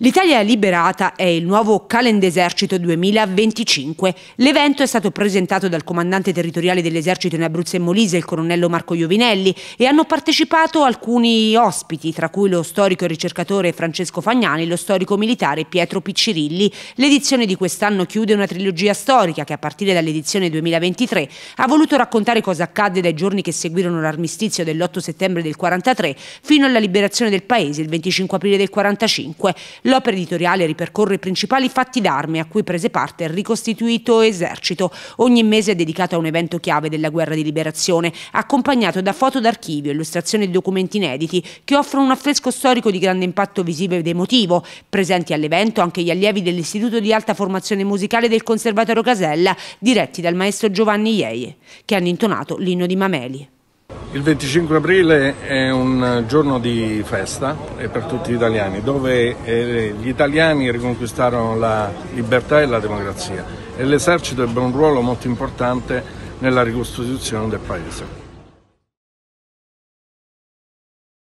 L'Italia Liberata è il nuovo Calendesercito 2025. L'evento è stato presentato dal comandante territoriale dell'esercito in Abruzzo e Molise, il colonnello Marco Iovinelli, e hanno partecipato alcuni ospiti, tra cui lo storico e ricercatore Francesco Fagnani e lo storico militare Pietro Piccirilli. L'edizione di quest'anno chiude una trilogia storica che a partire dall'edizione 2023 ha voluto raccontare cosa accadde dai giorni che seguirono l'armistizio dell'8 settembre del 1943 fino alla liberazione del paese il 25 aprile del 1945. L'opera editoriale ripercorre i principali fatti d'arme a cui prese parte il ricostituito esercito. Ogni mese è dedicato a un evento chiave della guerra di liberazione, accompagnato da foto d'archivio, illustrazioni e documenti inediti che offrono un affresco storico di grande impatto visivo ed emotivo. Presenti all'evento anche gli allievi dell'Istituto di Alta Formazione Musicale del Conservatorio Casella, diretti dal maestro Giovanni Ieie, che hanno intonato l'inno di Mameli. Il 25 aprile è un giorno di festa eh, per tutti gli italiani, dove eh, gli italiani riconquistarono la libertà e la democrazia e l'esercito ebbe un ruolo molto importante nella ricostituzione del paese.